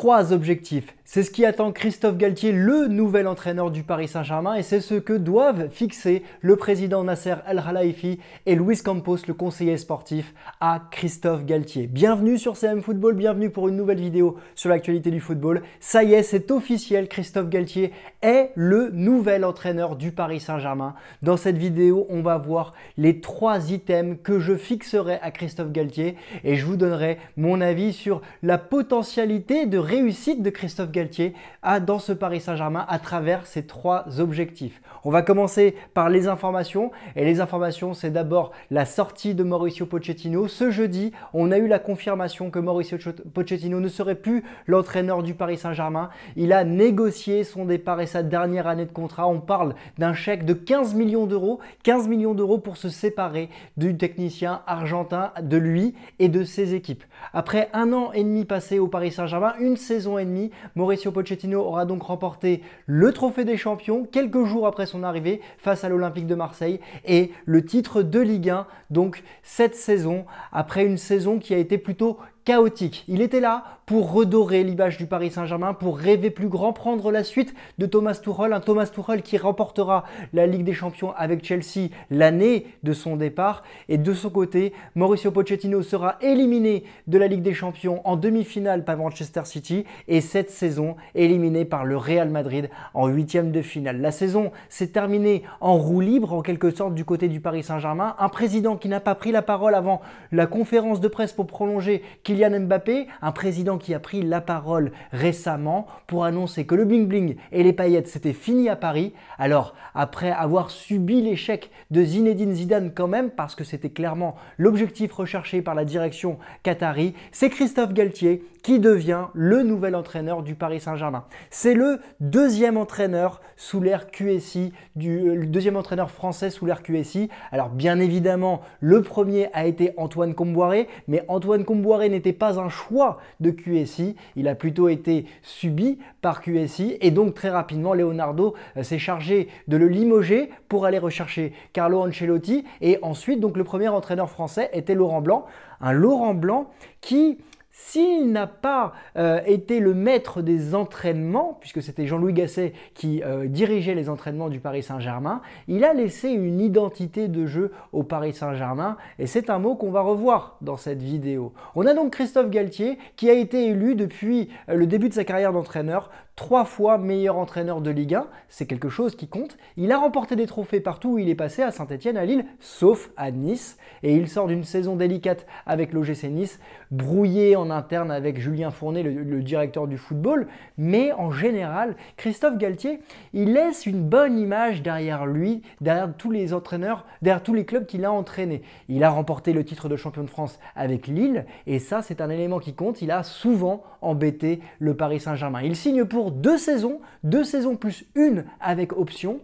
trois objectifs c'est ce qui attend Christophe Galtier, le nouvel entraîneur du Paris Saint-Germain, et c'est ce que doivent fixer le président Nasser Al-Khelaifi et Luis Campos, le conseiller sportif, à Christophe Galtier. Bienvenue sur CM Football, bienvenue pour une nouvelle vidéo sur l'actualité du football. Ça y est, c'est officiel, Christophe Galtier est le nouvel entraîneur du Paris Saint-Germain. Dans cette vidéo, on va voir les trois items que je fixerai à Christophe Galtier, et je vous donnerai mon avis sur la potentialité de réussite de Christophe Galtier a dans ce Paris Saint-Germain à travers ses trois objectifs. On va commencer par les informations. Et les informations, c'est d'abord la sortie de Mauricio Pochettino. Ce jeudi, on a eu la confirmation que Mauricio Pochettino ne serait plus l'entraîneur du Paris Saint-Germain. Il a négocié son départ et sa dernière année de contrat. On parle d'un chèque de 15 millions d'euros. 15 millions d'euros pour se séparer du technicien argentin, de lui et de ses équipes. Après un an et demi passé au Paris Saint-Germain, une saison et demie, Mauricio Mauricio Pochettino aura donc remporté le trophée des champions quelques jours après son arrivée face à l'Olympique de Marseille et le titre de Ligue 1 donc cette saison après une saison qui a été plutôt chaotique. Il était là pour redorer l'image du Paris Saint-Germain, pour rêver plus grand, prendre la suite de Thomas Tuchel, un Thomas Tuchel qui remportera la Ligue des Champions avec Chelsea l'année de son départ. Et de son côté, Mauricio Pochettino sera éliminé de la Ligue des Champions en demi-finale par Manchester City et cette saison éliminé par le Real Madrid en huitième de finale. La saison s'est terminée en roue libre en quelque sorte du côté du Paris Saint-Germain. Un président qui n'a pas pris la parole avant la conférence de presse pour prolonger Kylian Mbappé, un président qui a pris la parole récemment pour annoncer que le bling bling et les paillettes c'était fini à Paris. Alors après avoir subi l'échec de Zinedine Zidane quand même parce que c'était clairement l'objectif recherché par la direction qatari, c'est Christophe Galtier qui devient le nouvel entraîneur du Paris Saint-Germain. C'est le deuxième entraîneur sous l'ère QSI, euh, le deuxième entraîneur français sous l'ère QSI. Alors bien évidemment, le premier a été Antoine Comboiré, mais Antoine Comboiré n'était pas un choix de QSI il a plutôt été subi par QSI et donc très rapidement Leonardo euh, s'est chargé de le limoger pour aller rechercher Carlo Ancelotti et ensuite donc le premier entraîneur français était Laurent Blanc, un Laurent Blanc qui s'il n'a pas euh, été le maître des entraînements, puisque c'était Jean-Louis Gasset qui euh, dirigeait les entraînements du Paris Saint-Germain, il a laissé une identité de jeu au Paris Saint-Germain, et c'est un mot qu'on va revoir dans cette vidéo. On a donc Christophe Galtier qui a été élu depuis euh, le début de sa carrière d'entraîneur trois fois meilleur entraîneur de Ligue 1, c'est quelque chose qui compte. Il a remporté des trophées partout où il est passé, à Saint-Etienne, à Lille, sauf à Nice, et il sort d'une saison délicate avec l'OGC Nice, brouillé en interne avec Julien Fournet, le, le directeur du football, mais en général, Christophe Galtier, il laisse une bonne image derrière lui, derrière tous les entraîneurs, derrière tous les clubs qu'il a entraînés. Il a remporté le titre de champion de France avec Lille, et ça, c'est un élément qui compte. Il a souvent embêté le Paris Saint-Germain. Il signe pour deux saisons, deux saisons plus une avec option.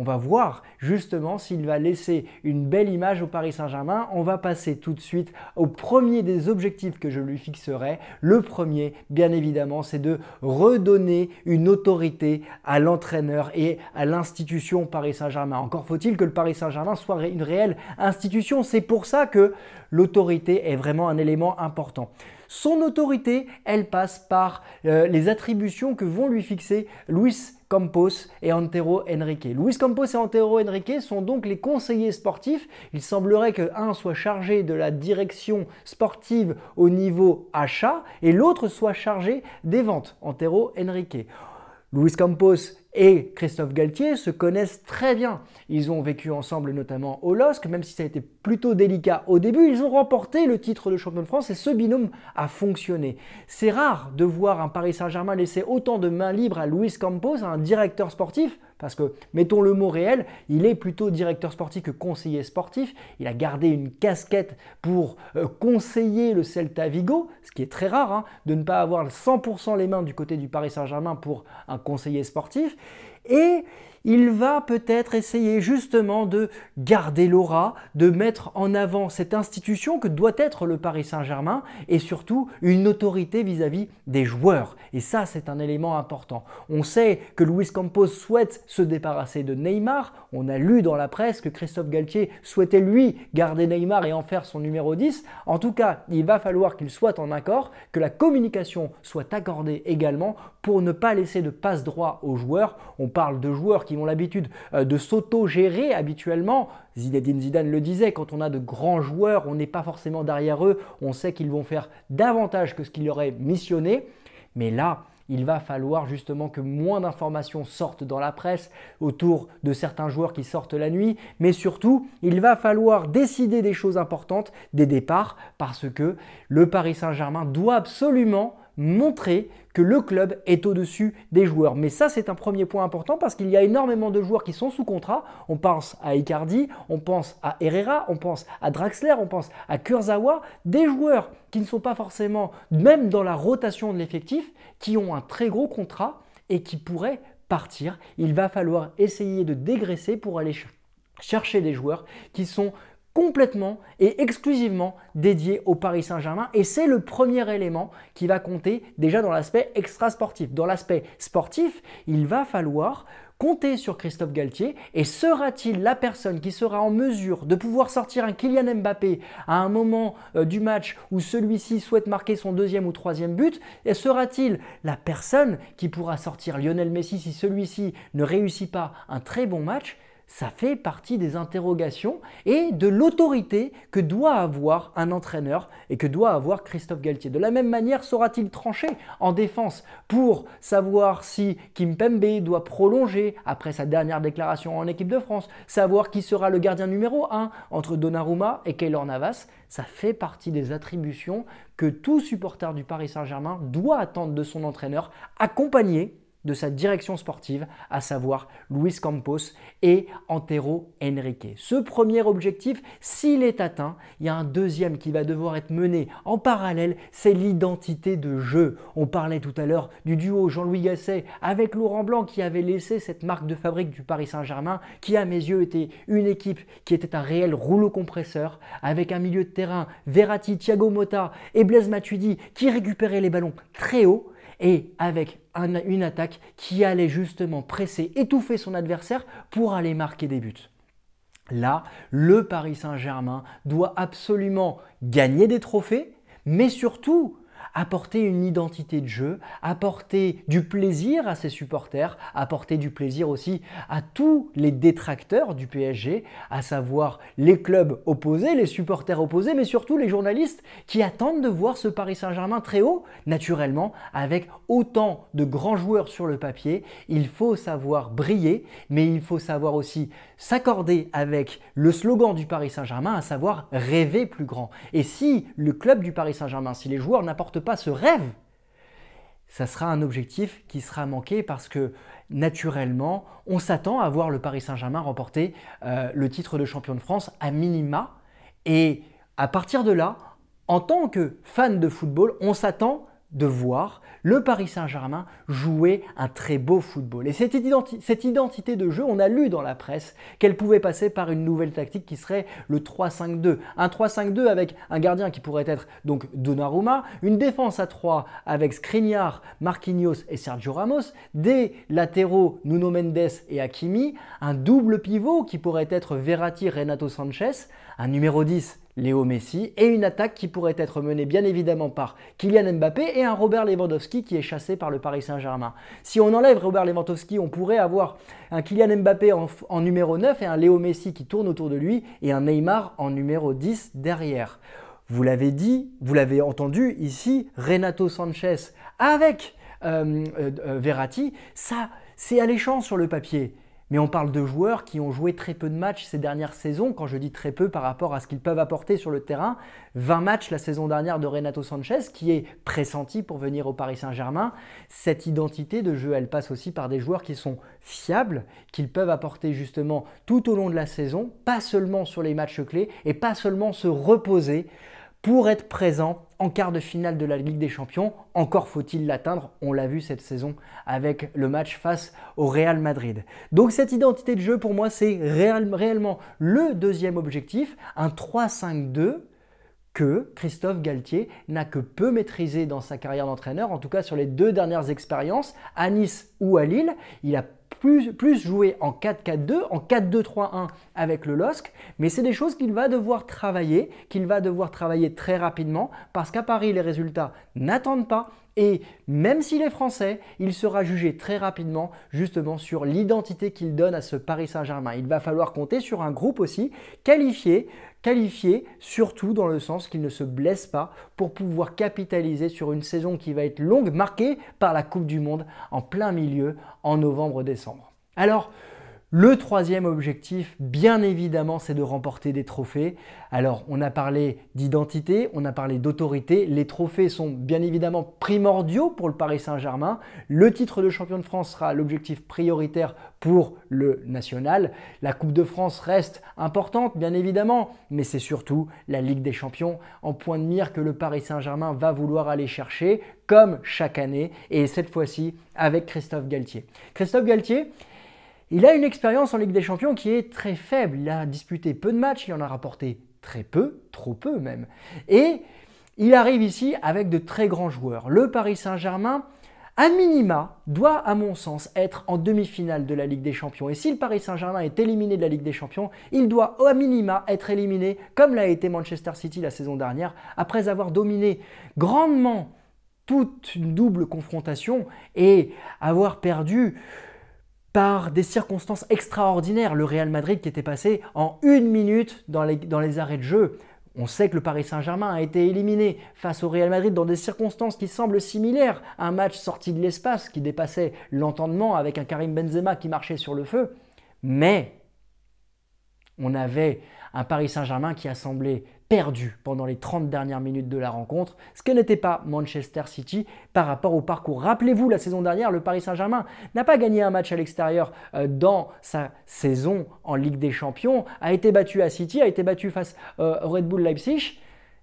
On va voir justement s'il va laisser une belle image au Paris Saint-Germain. On va passer tout de suite au premier des objectifs que je lui fixerai. Le premier, bien évidemment, c'est de redonner une autorité à l'entraîneur et à l'institution Paris Saint-Germain. Encore faut-il que le Paris Saint-Germain soit une réelle institution. C'est pour ça que l'autorité est vraiment un élément important. Son autorité, elle passe par euh, les attributions que vont lui fixer Luis Campos et Antero Enrique. Luis Campos et Antero Enrique sont donc les conseillers sportifs. Il semblerait que un soit chargé de la direction sportive au niveau achat et l'autre soit chargé des ventes, Antero Henrique. Luis Campos et Christophe Galtier se connaissent très bien. Ils ont vécu ensemble notamment au LOSC, même si ça a été plutôt délicat au début, ils ont remporté le titre de champion de France et ce binôme a fonctionné. C'est rare de voir un Paris Saint-Germain laisser autant de mains libres à Luis Campos, à un directeur sportif, parce que, mettons le mot réel, il est plutôt directeur sportif que conseiller sportif. Il a gardé une casquette pour euh, conseiller le Celta Vigo, ce qui est très rare, hein, de ne pas avoir 100% les mains du côté du Paris Saint-Germain pour un conseiller sportif. Et il va peut-être essayer justement de garder l'aura, de mettre en avant cette institution que doit être le Paris Saint-Germain et surtout une autorité vis-à-vis des joueurs. Et ça, c'est un élément important. On sait que Luis Campos souhaite se débarrasser de Neymar. On a lu dans la presse que Christophe Galtier souhaitait lui garder Neymar et en faire son numéro 10. En tout cas, il va falloir qu'il soit en accord, que la communication soit accordée également pour ne pas laisser de passe droit aux joueurs. On parle de joueurs qui qui ont l'habitude euh, de s'auto-gérer habituellement. Zinedine Zidane le disait, quand on a de grands joueurs, on n'est pas forcément derrière eux, on sait qu'ils vont faire davantage que ce qu'il aurait missionné. Mais là, il va falloir justement que moins d'informations sortent dans la presse autour de certains joueurs qui sortent la nuit, mais surtout, il va falloir décider des choses importantes, des départs, parce que le Paris Saint-Germain doit absolument montrer que le club est au-dessus des joueurs. Mais ça, c'est un premier point important parce qu'il y a énormément de joueurs qui sont sous contrat. On pense à Icardi, on pense à Herrera, on pense à Draxler, on pense à Kurzawa, des joueurs qui ne sont pas forcément, même dans la rotation de l'effectif, qui ont un très gros contrat et qui pourraient partir. Il va falloir essayer de dégraisser pour aller chercher des joueurs qui sont complètement et exclusivement dédié au Paris Saint-Germain. Et c'est le premier élément qui va compter déjà dans l'aspect extra-sportif. Dans l'aspect sportif, il va falloir compter sur Christophe Galtier et sera-t-il la personne qui sera en mesure de pouvoir sortir un Kylian Mbappé à un moment euh, du match où celui-ci souhaite marquer son deuxième ou troisième but Et sera-t-il la personne qui pourra sortir Lionel Messi si celui-ci ne réussit pas un très bon match ça fait partie des interrogations et de l'autorité que doit avoir un entraîneur et que doit avoir Christophe Galtier. De la même manière, saura-t-il trancher en défense pour savoir si Kim Pembe doit prolonger après sa dernière déclaration en équipe de France, savoir qui sera le gardien numéro 1 entre Donnarumma et kaylor Navas Ça fait partie des attributions que tout supporter du Paris Saint-Germain doit attendre de son entraîneur, accompagné de sa direction sportive, à savoir Luis Campos et Antero Henrique. Ce premier objectif, s'il est atteint, il y a un deuxième qui va devoir être mené en parallèle, c'est l'identité de jeu. On parlait tout à l'heure du duo Jean-Louis Gasset avec Laurent Blanc qui avait laissé cette marque de fabrique du Paris Saint-Germain qui à mes yeux était une équipe qui était un réel rouleau compresseur avec un milieu de terrain Verratti, Thiago Motta et Blaise Matuidi qui récupéraient les ballons très haut et avec une attaque qui allait justement presser, étouffer son adversaire pour aller marquer des buts. Là, le Paris Saint-Germain doit absolument gagner des trophées, mais surtout apporter une identité de jeu, apporter du plaisir à ses supporters, apporter du plaisir aussi à tous les détracteurs du PSG, à savoir les clubs opposés, les supporters opposés, mais surtout les journalistes qui attendent de voir ce Paris Saint-Germain très haut, naturellement, avec autant de grands joueurs sur le papier. Il faut savoir briller, mais il faut savoir aussi s'accorder avec le slogan du Paris Saint-Germain, à savoir rêver plus grand. Et si le club du Paris Saint-Germain, si les joueurs n'apportent pas ce rêve, ça sera un objectif qui sera manqué parce que naturellement, on s'attend à voir le Paris Saint-Germain remporter euh, le titre de champion de France à minima. Et à partir de là, en tant que fan de football, on s'attend de voir le Paris Saint-Germain jouer un très beau football. Et cette, identité de jeu, on a lu dans la presse qu'elle pouvait passer par une nouvelle tactique qui serait le 3-5-2. Un 3-5-2 avec un gardien qui pourrait être donc Donnarumma, une défense à 3 avec Skriniar, Marquinhos et Sergio Ramos, des latéraux Nuno Mendes et Hakimi, un double pivot qui pourrait être Verratti, Renato Sanchez, un numéro 10 Léo Messi et une attaque qui pourrait être menée bien évidemment par Kylian Mbappé et un Robert Lewandowski qui est chassé par le Paris Saint-Germain. Si on enlève Robert Lewandowski, on pourrait avoir un Kylian Mbappé en, numéro 9 et un Léo Messi qui tourne autour de lui et un Neymar en numéro 10 derrière. Vous l'avez dit, vous l'avez entendu ici, Renato Sanchez avec euh, euh, euh, Verratti, ça c'est alléchant sur le papier. Mais on parle de joueurs qui ont joué très peu de matchs ces dernières saisons, quand je dis très peu par rapport à ce qu'ils peuvent apporter sur le terrain. 20 matchs la saison dernière de Renato Sanchez, qui est pressenti pour venir au Paris Saint-Germain. Cette identité de jeu, elle passe aussi par des joueurs qui sont fiables, qu'ils peuvent apporter justement tout au long de la saison, pas seulement sur les matchs clés, et pas seulement se reposer pour être présent en quart de finale de la Ligue des Champions. Encore faut-il l'atteindre, on l'a vu cette saison avec le match face au Real Madrid. Donc cette identité de jeu pour moi c'est réellement le deuxième objectif, un 3-5-2 que Christophe Galtier n'a que peu maîtrisé dans sa carrière d'entraîneur, en tout cas sur les deux dernières expériences, à Nice ou à Lille. Il a plus, jouer en 4-4-2, en 4-2-3-1 avec le LOSC, mais c'est des choses qu'il va devoir travailler, qu'il va devoir travailler très rapidement, parce qu'à Paris, les résultats n'attendent pas, et même s'il est français, il sera jugé très rapidement justement sur l'identité qu'il donne à ce Paris Saint-Germain. Il va falloir compter sur un groupe aussi qualifié, qualifié surtout dans le sens qu'il ne se blesse pas pour pouvoir capitaliser sur une saison qui va être longue, marquée par la Coupe du Monde en plein milieu en novembre-décembre. Alors, le troisième objectif, bien évidemment, c'est de remporter des trophées. Alors, on a parlé d'identité, on a parlé d'autorité. Les trophées sont bien évidemment primordiaux pour le Paris Saint-Germain. Le titre de champion de France sera l'objectif prioritaire pour le national. La Coupe de France reste importante, bien évidemment, mais c'est surtout la Ligue des Champions en point de mire que le Paris Saint-Germain va vouloir aller chercher, comme chaque année, et cette fois-ci avec Christophe Galtier. Christophe Galtier, il a une expérience en Ligue des Champions qui est très faible. Il a disputé peu de matchs, il en a rapporté très peu, trop peu même. Et il arrive ici avec de très grands joueurs. Le Paris Saint-Germain, à minima, doit, à mon sens, être en demi-finale de la Ligue des Champions. Et si le Paris Saint-Germain est éliminé de la Ligue des Champions, il doit, à minima, être éliminé, comme l'a été Manchester City la saison dernière, après avoir dominé grandement toute une double confrontation et avoir perdu par des circonstances extraordinaires. Le Real Madrid qui était passé en une minute dans les, arrêts de jeu. On sait que le Paris Saint-Germain a été éliminé face au Real Madrid dans des circonstances qui semblent similaires. Un match sorti de l'espace qui dépassait l'entendement avec un Karim Benzema qui marchait sur le feu. Mais on avait un Paris Saint-Germain qui a semblé perdu pendant les 30 dernières minutes de la rencontre, ce que n'était pas Manchester City par rapport au parcours. Rappelez-vous, la saison dernière, le Paris Saint-Germain n'a pas gagné un match à l'extérieur euh, dans sa saison en Ligue des Champions, a été battu à City, a été battu face euh, au Red Bull Leipzig.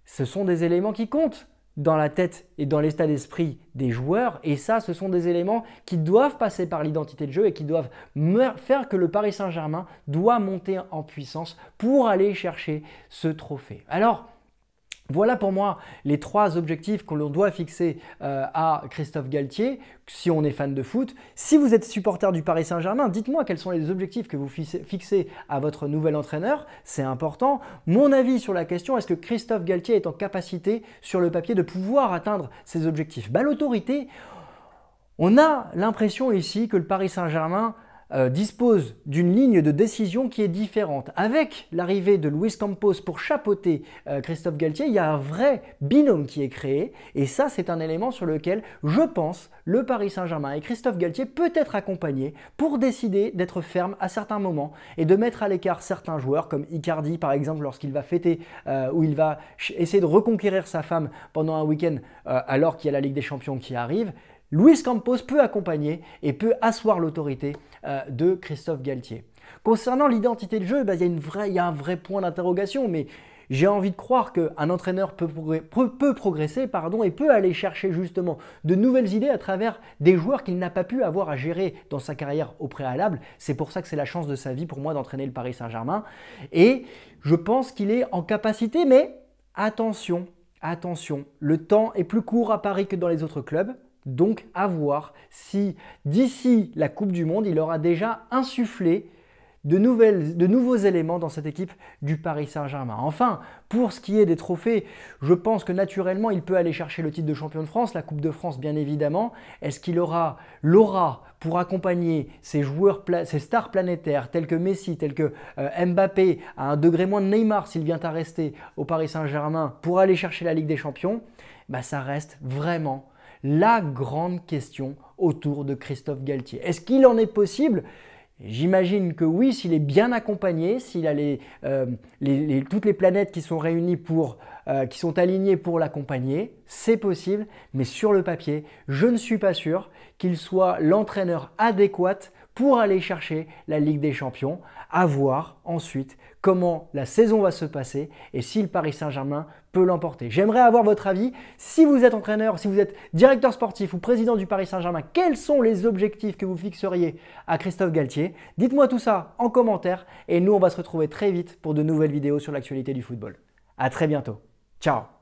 Ce sont des éléments qui comptent dans la tête et dans l'état d'esprit des joueurs. Et ça, ce sont des éléments qui doivent passer par l'identité de jeu et qui doivent faire que le Paris Saint-Germain doit monter en puissance pour aller chercher ce trophée. Alors, voilà pour moi les trois objectifs que l'on doit fixer euh, à Christophe Galtier si on est fan de foot. Si vous êtes supporter du Paris Saint-Germain, dites-moi quels sont les objectifs que vous fixez à votre nouvel entraîneur. C'est important. Mon avis sur la question, est-ce que Christophe Galtier est en capacité sur le papier de pouvoir atteindre ses objectifs bah, L'autorité, on a l'impression ici que le Paris Saint-Germain euh, dispose d'une ligne de décision qui est différente. Avec l'arrivée de Luis Campos pour chapeauter euh, Christophe Galtier, il y a un vrai binôme qui est créé et ça c'est un élément sur lequel je pense le Paris Saint-Germain et Christophe Galtier peut être accompagné pour décider d'être ferme à certains moments et de mettre à l'écart certains joueurs comme Icardi par exemple lorsqu'il va fêter euh, ou il va essayer de reconquérir sa femme pendant un week-end alors qu'il y a la Ligue des Champions qui arrive. Luis Campos peut accompagner et peut asseoir l'autorité euh, de Christophe Galtier. Concernant l'identité de jeu, bah, il y, a un vrai point d'interrogation, mais j'ai envie de croire qu'un entraîneur peut, progresser pardon, et peut aller chercher justement de nouvelles idées à travers des joueurs qu'il n'a pas pu avoir à gérer dans sa carrière au préalable. C'est pour ça que c'est la chance de sa vie pour moi d'entraîner le Paris Saint-Germain. Et je pense qu'il est en capacité, mais attention, attention, le temps est plus court à Paris que dans les autres clubs. Donc à voir si d'ici la Coupe du Monde, il aura déjà insufflé de, nouveaux éléments dans cette équipe du Paris Saint-Germain. Enfin, pour ce qui est des trophées, je pense que naturellement, il peut aller chercher le titre de champion de France, la Coupe de France bien évidemment. Est-ce qu'il aura l'aura pour accompagner ses joueurs, ses stars planétaires tels que Messi, tels que euh, Mbappé, à un degré moins de Neymar s'il vient à rester au Paris Saint-Germain pour aller chercher la Ligue des Champions bah, Ça reste vraiment la grande question autour de Christophe Galtier. Est-ce qu'il en est possible J'imagine que oui, s'il est bien accompagné, s'il a les, euh, toutes les planètes qui sont réunies pour euh, qui sont alignés pour l'accompagner, c'est possible, mais sur le papier, je ne suis pas sûr qu'il soit l'entraîneur adéquat pour aller chercher la Ligue des Champions, à voir ensuite comment la saison va se passer et si le Paris Saint-Germain peut l'emporter. J'aimerais avoir votre avis. Si vous êtes entraîneur, si vous êtes directeur sportif ou président du Paris Saint-Germain, quels sont les objectifs que vous fixeriez à Christophe Galtier Dites-moi tout ça en commentaire et nous on va se retrouver très vite pour de nouvelles vidéos sur l'actualité du football. A très bientôt. Tchau!